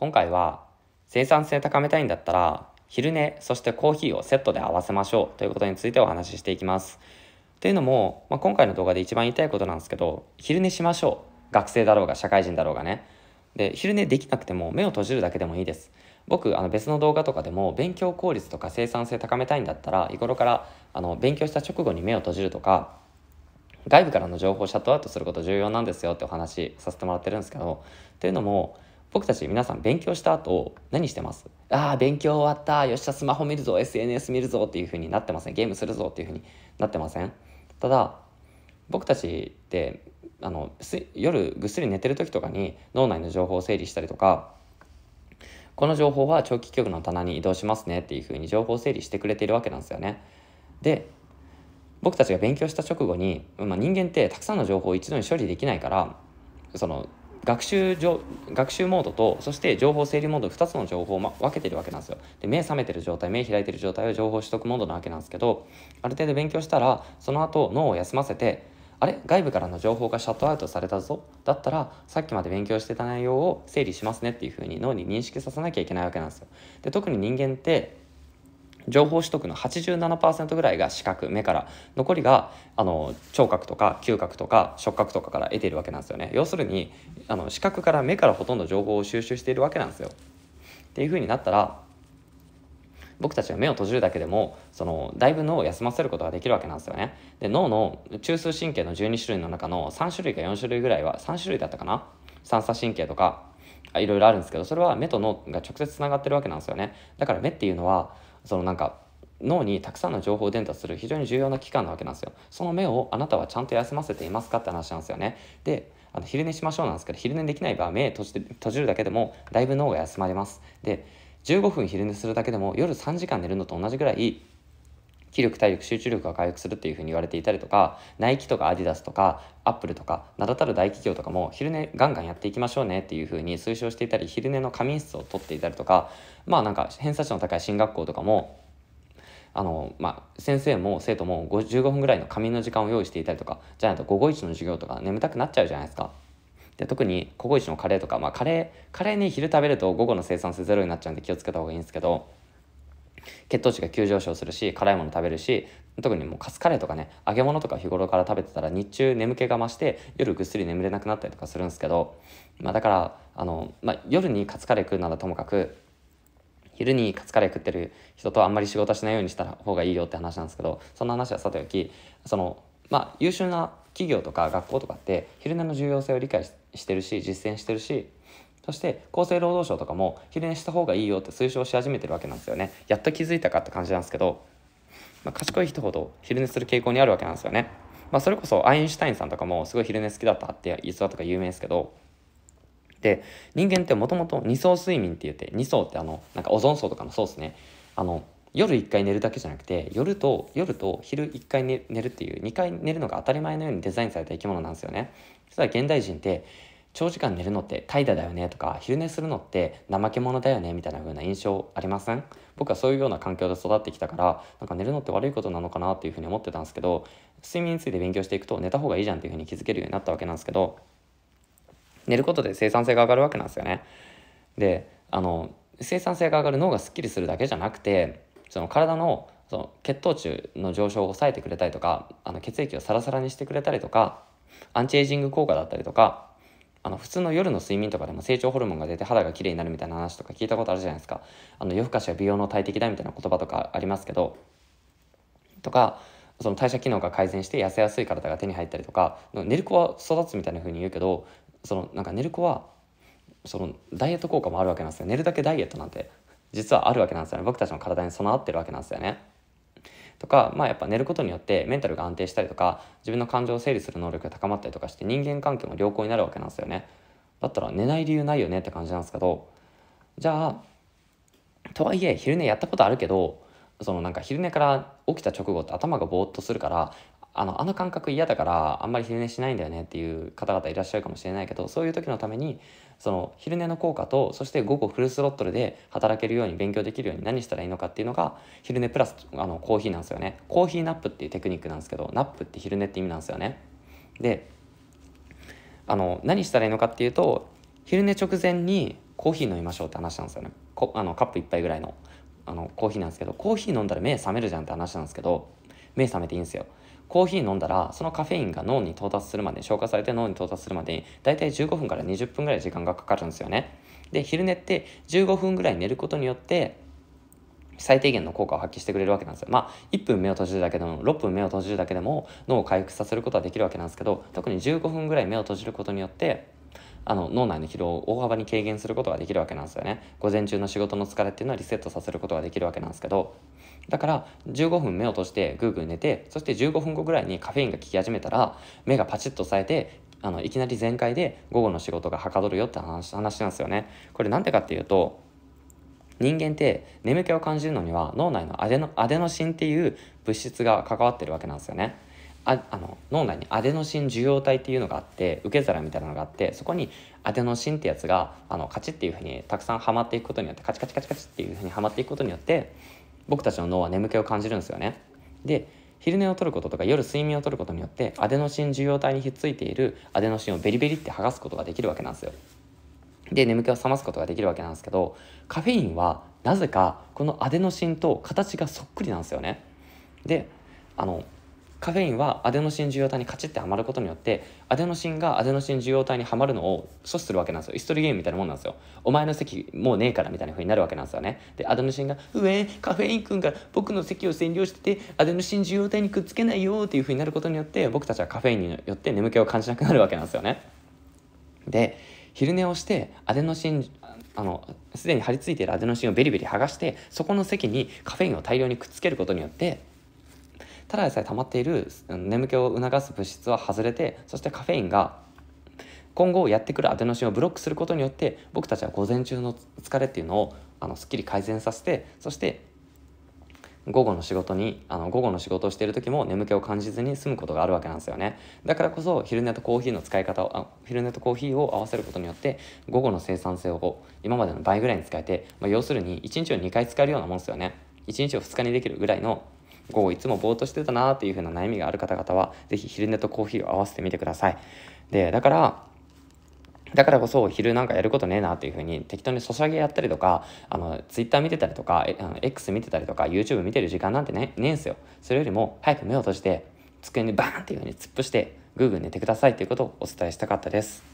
今回は生産性高めたいんだったら昼寝そしてコーヒーをセットで合わせましょうということについてお話ししていきます。というのも、まあ、今回の動画で一番言いたいことなんですけど昼寝しましょう学生だろうが社会人だろうがね。で昼寝できなくても目を閉じるだけでもいいです。僕あの別の動画とかでも勉強効率とか生産性高めたいんだったら日頃からあの勉強した直後に目を閉じるとか外部からの情報をシャットアウトすること重要なんですよってお話しさせてもらってるんですけどというのも僕たち皆さん勉強した後何してますああ勉強終わったよっしゃスマホ見るぞ SNS 見るぞっていう風になってませんゲームするぞっていう風になってませんただ僕たちってあの夜ぐっすり寝てる時とかに脳内の情報を整理したりとかこの情報は長期記憶の棚に移動しますねっていう風に情報を整理してくれているわけなんですよねで僕たちが勉強した直後に、まあ、人間ってたくさんの情報を一度に処理できないからその学習学習モードとそして情報整理モード2つの情報を、ま、分けてるわけなんですよで目覚めてる状態目開いてる状態は情報取得モードなわけなんですけどある程度勉強したらその後脳を休ませてあれ外部からの情報がシャットアウトされたぞだったらさっきまで勉強してた内容を整理しますねっていう風に脳に認識させなきゃいけないわけなんですよで特に人間って情報取得の87%ぐらいが視覚目から残りがあの聴覚とか嗅覚とか触覚とかから得ているわけなんですよね要するにあの視覚から目からほとんど情報を収集しているわけなんですよっていうふうになったら僕たちは目を閉じるだけでもそのだいぶ脳を休ませることができるわけなんですよねで脳の中枢神経の12種類の中の3種類か4種類ぐらいは3種類だったかな三叉神経とかいろいろあるんですけどそれは目と脳が直接つながってるわけなんですよねだから目っていうのはそのなんか脳にたくさんの情報を伝達する非常に重要な器官なわけなんですよ。その目をあなたはちゃんと休ませていますかって話なんですよね。で、あの昼寝しましょうなんですけど、昼寝できない場合、目閉じて閉じるだけでもだいぶ脳が休まります。で、15分昼寝するだけでも夜3時間寝るのと同じぐらい気力体力集中力が回復するっていうふうに言われていたりとかナイキとかアディダスとかアップルとか名だたる大企業とかも昼寝ガンガンやっていきましょうねっていうふうに推奨していたり昼寝の仮眠室を取っていたりとかまあなんか偏差値の高い進学校とかもあの、まあ、先生も生徒も15分ぐらいの仮眠の時間を用意していたりとかじゃないと午後一の授業とか眠たくなっちゃうじゃないですか。で特に午後一のカレーとか、まあ、カレーカレーね昼食べると午後の生産性ゼロになっちゃうんで気をつけた方がいいんですけど血糖値が急上昇するし辛いもの食べるし特にもうカツカレーとかね揚げ物とか日頃から食べてたら日中眠気が増して夜ぐっすり眠れなくなったりとかするんですけど、まあ、だからあの、まあ、夜にカツカレー食うならともかく昼にカツカレー食ってる人とあんまり仕事しないようにした方がいいよって話なんですけどそんな話はさておきそのまあ優秀な企業とか学校とかって昼寝の重要性を理解してるし実践してるしそして厚生労働省とかも昼寝した方がいいよって推奨し始めてるわけなんですよねやっと気づいたかって感じなんですけど、まあ、賢い人ほど昼寝する傾向にあるわけなんですよね、まあ、それこそアインシュタインさんとかもすごい昼寝好きだったって逸話とか有名ですけどで人間ってもともと二層睡眠って言って二層ってあのなんかオゾン層とかのそうですねあの夜1回寝るだけじゃなくて夜と夜と昼1回寝るっていう2回寝るのが当たり前のようにデザインされた生き物なんですよね。実は現代人って長時間寝るのって怠惰だよねとか、昼寝するのって怠け者だよねみたいな風な印象ありません僕はそういうような環境で育ってきたから、なんか寝るのって悪いことなのかなっていう風に思ってたんですけど、睡眠について勉強していくと寝た方がいいじゃんっていう風に気づけるようになったわけなんですけど、寝ることで生産性が上がるわけなんですよね。で、あの、生産性が上がる脳がすっきりするだけじゃなくて、その体のその血糖値の上昇を抑えてくれたりとかあの血液をサラサラにしてくれたりとかアンチエイジング効果だったりとかあの普通の夜の睡眠とかでも成長ホルモンが出て肌が綺麗になるみたいな話とか聞いたことあるじゃないですかあの夜更かしは美容の大敵だみたいな言葉とかありますけどとかその代謝機能が改善して痩せやすい体が手に入ったりとか寝る子は育つみたいな風に言うけどそのなんか寝る子はそのダイエット効果もあるわけなんですよ寝るだけダイエットなんて実はあるわけなんですよね僕たちの体に備わってるわけなんですよねとか、まあ、やっぱ寝ることによってメンタルが安定したりとか自分の感情を整理する能力が高まったりとかして人間関係も良好になるわけなんですよねだったら寝ない理由ないよねって感じなんですけどじゃあとはいえ昼寝やったことあるけどそのなんか昼寝から起きた直後って頭がぼーっとするからあのあの感覚嫌だからあんまり昼寝しないんだよねっていう方々いらっしゃるかもしれないけどそういう時のためにその昼寝の効果とそして午後フルスロットルで働けるように勉強できるように何したらいいのかっていうのが昼寝プラスあのコーヒーなんですよねコーヒーナップっていうテクニックなんですけどナップって昼寝って意味なんですよねであの何したらいいのかっていうと昼寝直前にコーヒー飲みましょうって話なんですよねこあのカップ1杯ぐらいのあのコーヒーなんですけどコーヒー飲んだら目覚めるじゃんって話なんですけど目覚めていいんですよ。コーヒー飲んだら、そのカフェインが脳に到達するまで、消化されて脳に到達するまでに、大体15分から20分ぐらい時間がかかるんですよね。で、昼寝って15分ぐらい寝ることによって、最低限の効果を発揮してくれるわけなんですよ。まあ、1分目を閉じるだけでも、6分目を閉じるだけでも、脳を回復させることはできるわけなんですけど、特に15分ぐらい目を閉じることによって、あの脳内の疲労を大幅に軽減することができるわけなんですよね午前中の仕事の疲れっていうのはリセットさせることができるわけなんですけどだから15分目を閉じてぐーぐー寝てそして15分後ぐらいにカフェインが効き始めたら目がパチッとさえてあのいきなり全開で午後の仕事がはかどるよって話なんですよねこれなんでかっていうと人間って眠気を感じるのには脳内のアデノアデノシンっていう物質が関わってるわけなんですよね。ああの脳内にアデノシン受容体っていうのがあって受け皿みたいなのがあってそこにアデノシンってやつがあのカチッっていうふうにたくさんはまっていくことによってカチカチカチカチっていうふうにはまっていくことによって僕たちの脳は眠気を感じるんですよね。で昼寝をとることとか夜睡眠をとることによってアデノシン受容体にひっついているアデノシンをベリベリって剥がすことができるわけなんですよ。で眠気を覚ますことができるわけなんですけどカフェインはなぜかこのアデノシンと形がそっくりなんですよね。であのカフェインはアデノシン受容体にカチッてはまることによってアデノシンがアデノシン受容体にはまるのを阻止するわけなんですよイストリゲームみたいなもんなんですよお前の席もうねえからみたいなふうになるわけなんですよねでアデノシンが「うえカフェイン君が僕の席を占領しててアデノシン受容体にくっつけないよ」っていうふうになることによって僕たちはカフェインによって眠気を感じなくなるわけなんですよねで昼寝をしてアデノシンあのすでに張り付いているアデノシンをベリベリ剥がしてそこの席にカフェインを大量にくっつけることによってただでさえ溜まっている眠気を促す物質は外れてそしてカフェインが今後やってくるアデノシンをブロックすることによって僕たちは午前中の疲れっていうのをあのすっきり改善させてそして午後の仕事にあの午後の仕事をしている時も眠気を感じずに済むことがあるわけなんですよねだからこそ昼寝とコーヒーの使い方をあ昼寝とコーヒーを合わせることによって午後の生産性を今までの倍ぐらいに使えて、まあ、要するに1日を2回使えるようなもんですよね1日を2日にできるぐらいの午後いつもぼーっとしてたなっていう風な悩みがある方々は、是非昼寝とコーヒーを合わせてみてください。で、だから、だからこそ昼なんかやることねえなっていうふうに適当にソシャゲやったりとかあのツイッター見てたりとかあの X 見てたりとか YouTube 見てる時間なんてねねえんすよそれよりも早く目を閉じて机にバーンっていうふうに突っ伏してグーグー寝てくださいっていうことをお伝えしたかったです